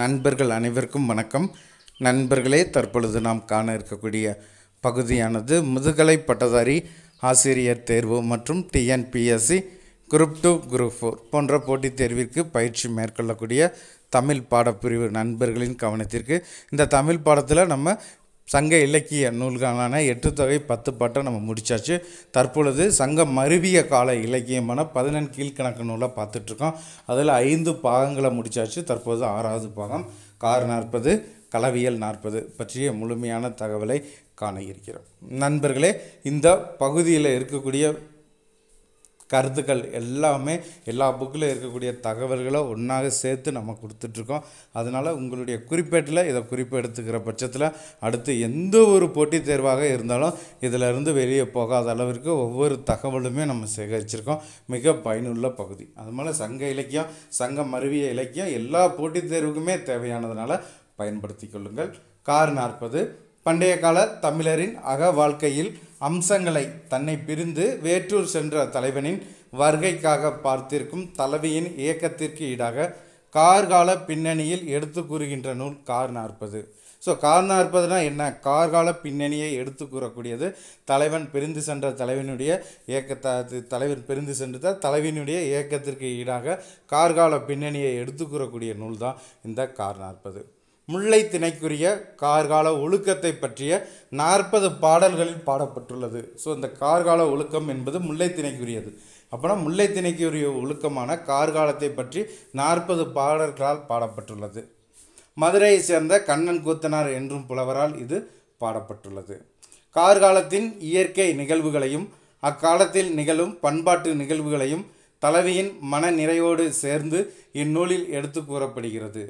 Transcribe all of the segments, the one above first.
நண்பர்கள் அனைவருக்கும் வணக்கம் நண்பர்களே தற்பொழுது நாம் காண இருக்கக்கூடிய பகுதியானது முதுகலை பட்டதாரி ஆசிரியர் தேர்வு மற்றும் TNPSC group two group four போன்ற போட்டித் தேர்விற்கு பயிற்சி மேற்கொள்ளக்கூடிய தமிழ் பாடப்பிரிவு நண்பர்களின் கவனத்திற்கு இந்த தமிழ் பாடத்தில் நம்ம சங்க இலக்கிய நூல்களான எட்டுத்தொகை பத்து பாட்டை நம்ம முடித்தாச்சு தற்பொழுது சங்க மருவிய கால இலக்கியமான பதினெண் கீழ்கணக்கு நூலை பார்த்துட்ருக்கோம் அதில் ஐந்து பாகங்களை முடித்தாச்சு தற்போது ஆறாவது பாகம் கார் நாற்பது கலவியல் நாற்பது பற்றிய முழுமையான தகவலை காண இருக்கிறோம் நண்பர்களே இந்த பகுதியில் இருக்கக்கூடிய கருத்துக்கள் எல்லாமே எல்லா புக்கில் இருக்கக்கூடிய தகவல்களை ஒன்றாக சேர்த்து நம்ம கொடுத்துட்ருக்கோம் அதனால் உங்களுடைய குறிப்பேட்டில் இதை குறிப்பு எடுத்துக்கிற பட்சத்தில் அடுத்து எந்த ஒரு போட்டித் தேர்வாக இருந்தாலும் இதிலிருந்து வெளியே போகாத அளவிற்கு ஒவ்வொரு தகவலுமே நம்ம சேகரிச்சிருக்கோம் மிக பயனுள்ள பகுதி அது மேலே சங்க இலக்கியம் சங்க மருவிய இலக்கியம் எல்லா போட்டித் தேர்வுக்குமே தேவையானதுனால பயன்படுத்தி கொள்ளுங்கள் கார் நாற்பது பண்டைய கால தமிழரின் அக வாழ்க்கையில் அம்சங்களை தன்னை பிரிந்து வேற்றூர் சென்ற தலைவனின் வருகைக்காக பார்த்திருக்கும் தலைவியின் இயக்கத்திற்கு ஈடாக கார்கால பின்னணியில் எடுத்து கூறுகின்ற நூல் கார் நாற்பது ஸோ கார் நாற்பதுனா என்ன கார்கால பின்னணியை எடுத்து கூறக்கூடியது தலைவன் பிரிந்து சென்ற தலைவனுடைய இயக்கத்தை தலைவன் பிரிந்து சென்ற தலைவனுடைய இயக்கத்திற்கு ஈடாக கார்கால பின்னணியை எடுத்து கூறக்கூடிய நூல் தான் இந்த கார் நாற்பது முல்லை திணைக்குரிய கார்கால ஒழுக்கத்தை பற்றிய நாற்பது பாடல்களில் பாடப்பட்டுள்ளது ஸோ இந்த கார்கால ஒழுக்கம் என்பது முல்லை திணைக்குரியது அப்போனா முல்லை திணைக்குரிய ஒழுக்கமான கார்காலத்தை பற்றி நாற்பது பாடல்களால் பாடப்பட்டுள்ளது மதுரையை சேர்ந்த கண்ணன் கூத்தனார் என்றும் புலவரால் இது பாடப்பட்டுள்ளது கார்காலத்தின் இயற்கை நிகழ்வுகளையும் அக்காலத்தில் நிகழும் பண்பாட்டு நிகழ்வுகளையும் தலைவியின் மன நிறைவோடு சேர்ந்து இந்நூலில் எடுத்து கூறப்படுகிறது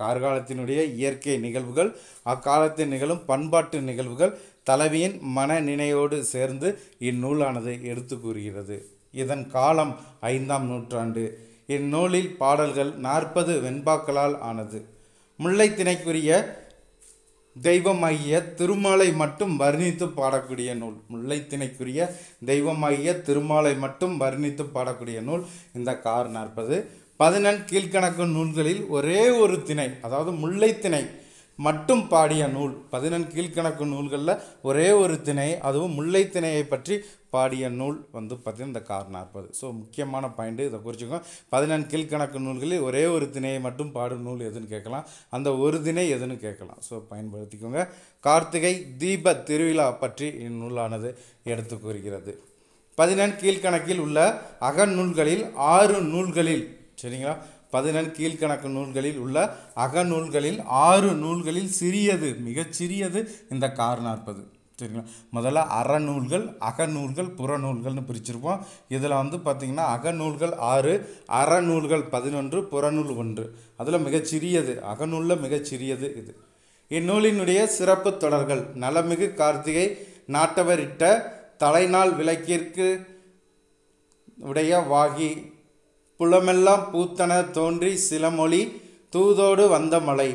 கார்காலத்தினுடைய இயற்கை நிகழ்வுகள் அக்காலத்தில் நிகழும் பண்பாட்டு நிகழ்வுகள் தலைவியின் மன நினைவோடு சேர்ந்து இந்நூலானது எடுத்து கூறுகிறது இதன் காலம் ஐந்தாம் நூற்றாண்டு இந்நூலில் பாடல்கள் நாற்பது வெண்பாக்களால் ஆனது முல்லை திணைக்குரிய தெய்வமாகிய திருமாலை மட்டும் வர்ணித்து பாடக்கூடிய நூல் முல்லைத்திணைக்குரிய தெய்வமாகிய திருமாலை மட்டும் வர்ணித்து பாடக்கூடிய நூல் இந்த கார் நாற்பது பதினெண் கீழ்கணக்கு நூல்களில் ஒரே ஒரு திணை அதாவது முல்லைத்திணை மட்டும் பாடிய நூல் பதினெண் கீழ்கணக்கு நூல்களில் ஒரே ஒரு திணை அதுவும் முல்லைத்திணையை பற்றி பாடிய நூல் வந்து பார்த்திங்கன்னா இந்த கார் நாற்பது ஸோ முக்கியமான பாயிண்ட்டு இதை குறிச்சிக்கோ பதினெண் கீழ்கணக்கு நூல்களில் ஒரே ஒரு திணையை மட்டும் பாடும் நூல் எதுன்னு கேட்கலாம் அந்த ஒரு திணை எதுன்னு கேட்கலாம் ஸோ பயன்படுத்திக்கோங்க கார்த்திகை தீப திருவிழா பற்றி இந்நூலானது எடுத்து கூறுகிறது பதினெண் கீழ்கணக்கில் உள்ள அகநூல்களில் ஆறு நூல்களில் சரிங்களா பதினெண் கீழ்கணக்கு நூல்களில் உள்ள அகநூல்களில் ஆறு நூல்களில் சிறியது மிகச்சிறியது இந்த கார் நாற்பது சரிங்களா முதல்ல அறநூல்கள் அகநூல்கள் புறநூல்கள்னு பிரிச்சிருப்போம் இதில் வந்து பார்த்திங்கன்னா அகநூல்கள் ஆறு அறநூல்கள் பதினொன்று புறநூல் ஒன்று அதில் மிகச்சிறியது அகநூலில் மிகச்சிறியது இது இந்நூலினுடைய சிறப்பு தொடர்கள் நலமிகு கார்த்திகை நாட்டவரிட்ட தலைநாள் விளக்கிற்கு உடைய வாகி புலமெல்லாம் பூத்தன தோன்றி சிலமொழி தூதோடு வந்த மலை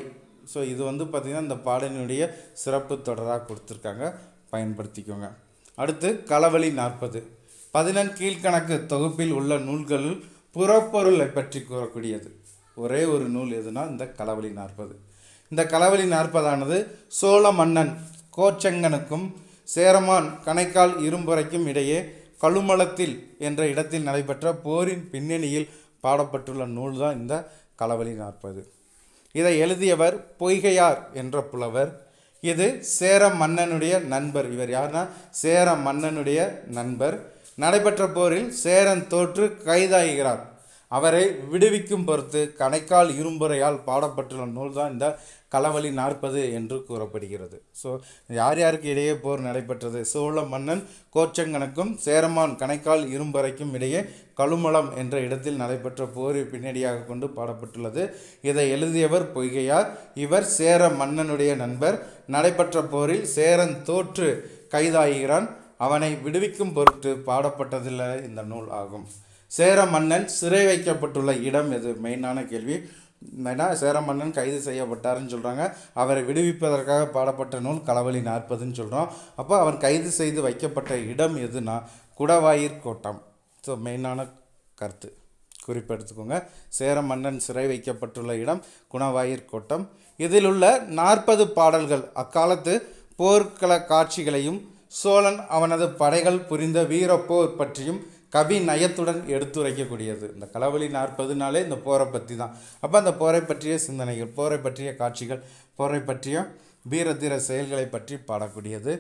ஸோ இது வந்து பார்த்திங்கன்னா இந்த பாடலினுடைய சிறப்பு தொடராக கொடுத்துருக்காங்க பயன்படுத்திக்கோங்க அடுத்து களவழி நாற்பது பதினெண் கீழ்கணக்கு தொகுப்பில் உள்ள நூல்களில் புறப்பொருளை பற்றி கூறக்கூடியது ஒரே ஒரு நூல் எதுனா இந்த களவழி நாற்பது இந்த களவழி நாற்பதானது சோழ மன்னன் கோச்சங்கனுக்கும் சேரமான் கணைக்கால் இரும்புரைக்கும் இடையே கழுமலத்தில் என்ற இடத்தில் நடைபெற்ற போரின் பின்னணியில் பாடப்பட்டுள்ள நூல் தான் இந்த களவழி நாற்பது இதை எழுதியவர் பொய்கையார் என்ற புலவர் இது சேர மன்னனுடைய நண்பர் இவர் யாருன்னா சேர மன்னனுடைய நண்பர் நடைபெற்ற போரில் சேரன் தோற்று கைதாகிறார் அவரை விடுவிக்கும் பொறுத்து கணைக்கால் இரும்புறையால் பாடப்பட்டுள்ள நூல் தான் இந்த களவழி நாற்பது என்று கூறப்படுகிறது ஸோ யார் யாருக்கு இடையே போர் நடைபெற்றது சோழ மன்னன் கோச்சங்கனுக்கும் சேரமான் கணைக்கால் இரும்பறைக்கும் இடையே கழுமளம் என்ற இடத்தில் நடைபெற்ற போரை பின்னணியாக கொண்டு பாடப்பட்டுள்ளது இதை எழுதியவர் பொய்கையார் இவர் சேர மன்னனுடைய நண்பர் நடைபெற்ற போரில் சேரன் தோற்று கைதாகிறான் அவனை விடுவிக்கும் பொருட்டு பாடப்பட்டதில்லை இந்த நூல் ஆகும் சேர மன்னன் சிறை வைக்கப்பட்டுள்ள இடம் எது மெயினான கேள்வி ஏன்னா சேரமன்னன் கைது செய்யப்பட்டார்னு சொல்கிறாங்க அவரை விடுவிப்பதற்காக பாடப்பட்ட நூல் களவழி நாற்பதுன்னு சொல்கிறோம் அப்போ அவன் கைது செய்து வைக்கப்பட்ட இடம் எதுனா குடவாயிர் கோட்டம் ஸோ மெயினான கருத்து குறிப்பெடுத்துக்கோங்க சேர மன்னன் சிறை வைக்கப்பட்டுள்ள இடம் குணவாயிர் கோட்டம் இதில் உள்ள நாற்பது பாடல்கள் அக்காலத்து போர்க்கள காட்சிகளையும் சோழன் அவனது படைகள் புரிந்த வீரப்போர் பற்றியும் கவி நயத்துடன் எடுத்துரைக்கக்கூடியது இந்த களவழி நாற்பதுனாலே இந்த போரை பற்றி தான் அப்போ அந்த போரை பற்றிய சிந்தனைகள் போரை பற்றிய காட்சிகள் போரை பற்றிய வீரதீர செயல்களை பற்றி பாடக்கூடியது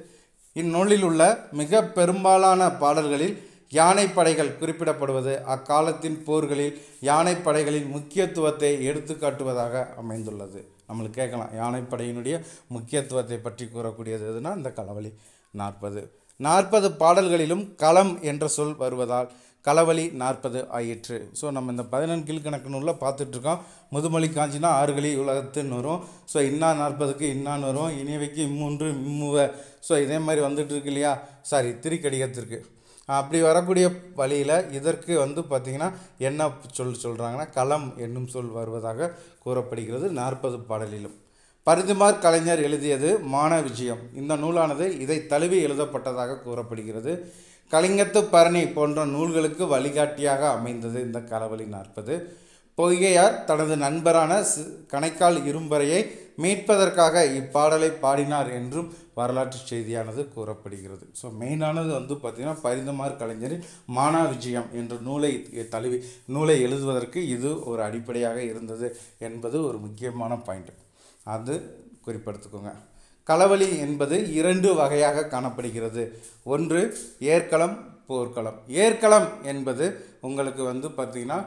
இந்நூலில் உள்ள மிக பெரும்பாலான பாடல்களில் யானைப்படைகள் குறிப்பிடப்படுவது அக்காலத்தின் போர்களில் யானைப்படைகளின் முக்கியத்துவத்தை எடுத்துக்காட்டுவதாக அமைந்துள்ளது நம்மளுக்கு கேட்கலாம் யானைப்படையினுடைய முக்கியத்துவத்தை பற்றி கூறக்கூடியது எதுனா இந்த களவழி நாற்பது நாற்பது பாடல்களிலும் களம் என்ற சொல் வருவதால் களவழி நாற்பது ஆயிற்று ஸோ நம்ம இந்த பதினெண் கீழ்கணக்கு நூலில் பார்த்துட்ருக்கோம் முதுமொழி காஞ்சினா ஆறுகளி உலகத்துன்னு வரும் ஸோ இன்னா நாற்பதுக்கு இன்னான்னு வரும் இனியவைக்கு இம்மூன்று இம்முவ ஸோ இதே மாதிரி வந்துட்டுருக்கு இல்லையா சாரி திரிக்கடிகத்திற்கு அப்படி வரக்கூடிய வழியில் இதற்கு வந்து பார்த்திங்கன்னா என்ன சொல் சொல்கிறாங்கன்னா களம் என்னும் சொல் வருவதாக கூறப்படுகிறது நாற்பது பாடலிலும் பரிதிமார் கலைஞர் எழுதியது மான விஜயம் இந்த நூலானது இதை தழுவி எழுதப்பட்டதாக கூறப்படுகிறது கலிங்கத்து பரணி போன்ற நூல்களுக்கு வழிகாட்டியாக அமைந்தது இந்த கலவழி நாற்பது பொய்கையார் தனது நண்பரான கணைக்கால் இரும்பரையை மீட்பதற்காக இப்பாடலை பாடினார் என்றும் வரலாற்று செய்தியானது கூறப்படுகிறது ஸோ மெயினானது வந்து பார்த்திங்கன்னா பரிந்தமார் கலைஞரின் மானா விஜயம் என்ற நூலை தழுவி நூலை எழுதுவதற்கு இது ஒரு அடிப்படையாக இருந்தது என்பது ஒரு முக்கியமான பாயிண்ட் அது குறிப்படுத்துக்கோங்க களவழி என்பது இரண்டு வகையாக காணப்படுகிறது ஒன்று ஏற்களம் போர்க்களம் ஏற்களம் என்பது உங்களுக்கு வந்து பார்த்திங்கன்னா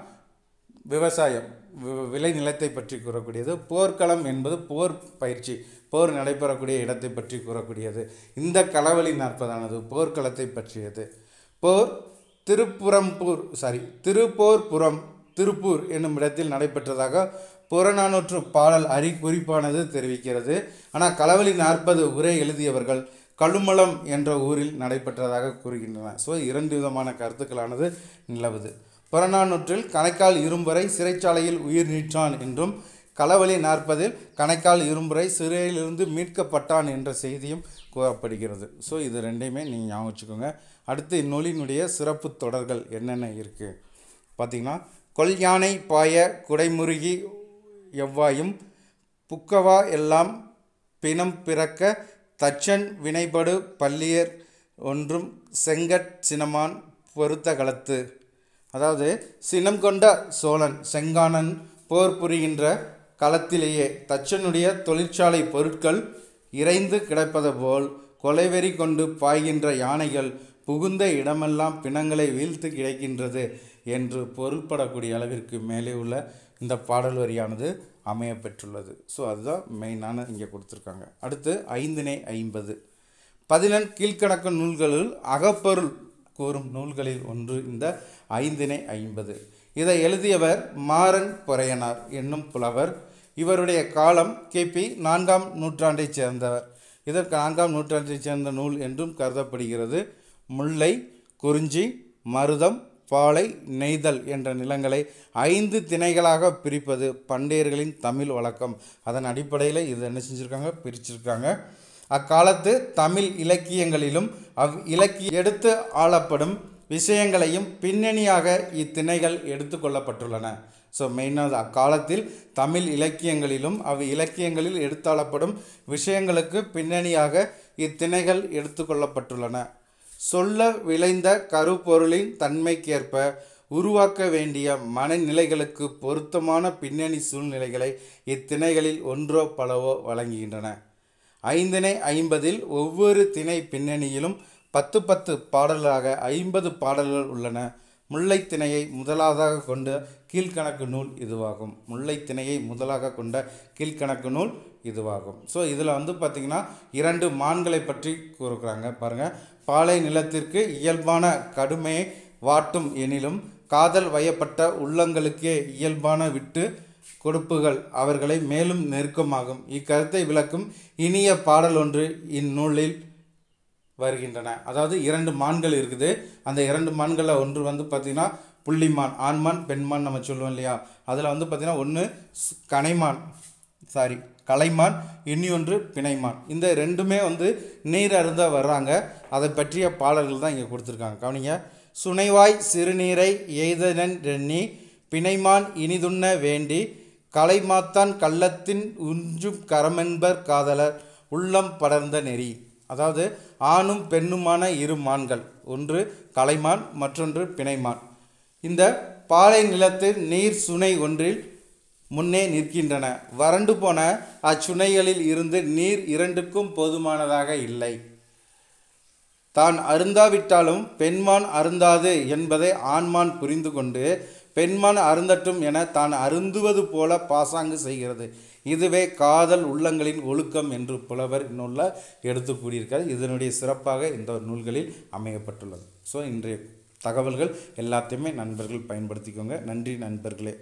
விவசாயம் விளைநிலத்தை பற்றி கூறக்கூடியது போர்க்களம் என்பது போர் பயிற்சி போர் நடைபெறக்கூடிய இடத்தை பற்றி கூறக்கூடியது இந்த களவழி நாற்பதானது போர்க்களத்தை பற்றியது போர் திருப்புறம்பூர் சாரி திருப்போர்புறம் திருப்பூர் என்னும் இடத்தில் நடைபெற்றதாக புறநானூற்று பாடல் அறி குறிப்பானது தெரிவிக்கிறது ஆனால் களவலி நாற்பது உரை எழுதியவர்கள் கழுமலம் என்ற ஊரில் நடைபெற்றதாக கூறுகின்றன ஸோ இரண்டு விதமான கருத்துக்களானது நிலவுது புறநானூற்றில் கணைக்கால் இரும்புரை சிறைச்சாலையில் உயிர் நீற்றான் என்றும் கலவழி நாற்பதில் கணைக்கால் இரும்புரை சிறையிலிருந்து மீட்கப்பட்டான் என்ற செய்தியும் கூறப்படுகிறது ஸோ இது ரெண்டையுமே நீங்கள் ஞாபகம் வச்சுக்கோங்க அடுத்து இந்நூலினுடைய சிறப்பு தொடர்கள் என்னென்ன இருக்குது பார்த்திங்கன்னா கொல்யானை பாய குடைமுருகி எவ்வாயும் புக்கவா எல்லாம் பிணம் பிறக்க தச்சன் வினைபடு பள்ளியர் ஒன்றும் செங்கட் சினமான் பொருத்த களத்து அதாவது சினம் கொண்ட சோழன் செங்கானன் போர் புரிகின்ற களத்திலேயே தச்சனுடைய தொழிற்சாலை பொருட்கள் இறைந்து கிடப்பது போல் கொலைவெறி கொண்டு பாய்கின்ற யானைகள் புகுந்த இடமெல்லாம் பிணங்களை வீழ்த்து கிடைக்கின்றது என்று பொருள்படக்கூடிய அளவிற்கு மேலே உள்ள இந்த பாடல் வரியானது அமையப்பெற்றுள்ளது ஸோ அதுதான் மெயினான இங்கே கொடுத்துருக்காங்க அடுத்து ஐந்துனே ஐம்பது பதினெண் கீழ்கணக்கு நூல்களில் அகப்பொருள் கூறும் நூல்களில் ஒன்று இந்த ஐந்தினை ஐம்பது இதை எழுதியவர் மாறன் பொறையனார் என்னும் புலவர் இவருடைய காலம் கிபி நான்காம் நூற்றாண்டைச் சேர்ந்தவர் இதற்கு நான்காம் நூற்றாண்டைச் சேர்ந்த நூல் என்றும் கருதப்படுகிறது முல்லை குறிஞ்சி மருதம் பாலை நெய்தல் என்ற நிலங்களை ஐந்து திணைகளாக பிரிப்பது பண்டையர்களின் தமிழ் வழக்கம் அதன் அடிப்படையில் இதை என்ன செஞ்சுருக்காங்க பிரிச்சிருக்காங்க அக்காலத்து தமிழ் இலக்கியங்களிலும் அவ் இலக்கிய எடுத்து ஆளப்படும் விஷயங்களையும் பின்னணியாக இத்திணைகள் எடுத்துக்கொள்ளப்பட்டுள்ளன ஸோ மெயினாக அக்காலத்தில் தமிழ் இலக்கியங்களிலும் அவ் இலக்கியங்களில் எடுத்தாளப்படும் விஷயங்களுக்கு பின்னணியாக இத்திணைகள் எடுத்துக்கொள்ளப்பட்டுள்ளன சொல்ல விளைந்த கருப்பொருளின் தன்மைக்கேற்ப உருவாக்க வேண்டிய மனநிலைகளுக்கு பொருத்தமான பின்னணி சூழ்நிலைகளை இத்திணைகளில் ஒன்றோ பலவோ வழங்குகின்றன ஐந்தினை ஐம்பதில் ஒவ்வொரு திணை பின்னணியிலும் பத்து பத்து பாடல்களாக ஐம்பது பாடல்கள் உள்ளன முல்லைத்திணையை முதலாவதாக கொண்ட கீழ்கணக்கு நூல் இதுவாகும் முல்லைத்திணையை முதலாக கொண்ட கீழ்கணக்கு நூல் இதுவாகும் ஸோ இதில் வந்து பார்த்திங்கன்னா இரண்டு மான்களை பற்றி கூறுக்குறாங்க பாருங்கள் பாலை நிலத்திற்கு இயல்பான கடுமையை வாட்டும் எனினும் காதல் வயப்பட்ட உள்ளங்களுக்கே இயல்பான விட்டு கொடுப்புகள் அவர்களை மேலும் நெருக்கமாகும் இக்கருத்தை விளக்கும் இனிய பாடல் ஒன்று இந்நூலில் வருகின்றன அதாவது இரண்டு மான்கள் இருக்குது அந்த இரண்டு மான்களில் ஒன்று வந்து பார்த்திங்கன்னா புள்ளிமான் ஆண்மான் பெண்மான் நம்ம சொல்லுவோம் இல்லையா அதில் வந்து பார்த்திங்கன்னா ஒன்று கனைமான் சாரி கலைமான் இன்னொன்று பிணைமான் இந்த ரெண்டுமே வந்து நீர் அருந்த வர்றாங்க அதை பற்றிய பாடல்கள் தான் இங்கே கொடுத்துருக்காங்க கவனிங்க சுனைவாய் சிறுநீரை எய்தனன் ரெண்ணி பிணைமான் இனிதுண்ண வேண்டி கலைமாத்தான் கள்ளத்தின் உஞ்சும் கரமென்பர் காதலர் உள்ளம் படர்ந்த நெறி அதாவது ஆணும் பெண்ணுமான இரு மான்கள் ஒன்று கலைமான் மற்றொன்று பிணைமான் இந்த பாலை நிலத்தில் நீர் சுனை ஒன்றில் முன்னே நிற்கின்றன வறண்டு போன அச்சுனைகளில் இருந்து நீர் இரண்டுக்கும் போதுமானதாக இல்லை தான் அருந்தாவிட்டாலும் பெண்மான் அருந்தாது என்பதை ஆண்மான் புரிந்து கொண்டு பெண்மான் அருந்தட்டும் என தான் அருந்துவது போல பாசாங்கு செய்கிறது இதுவே காதல் உள்ளங்களின் ஒழுக்கம் என்று புலவர் நூலில் எடுத்து கூறியிருக்கார் இதனுடைய சிறப்பாக இந்த நூல்களில் அமையப்பட்டுள்ளது ஸோ இன்றைய தகவல்கள் எல்லாத்தையுமே நண்பர்கள் பயன்படுத்திக்கோங்க நன்றி நண்பர்களே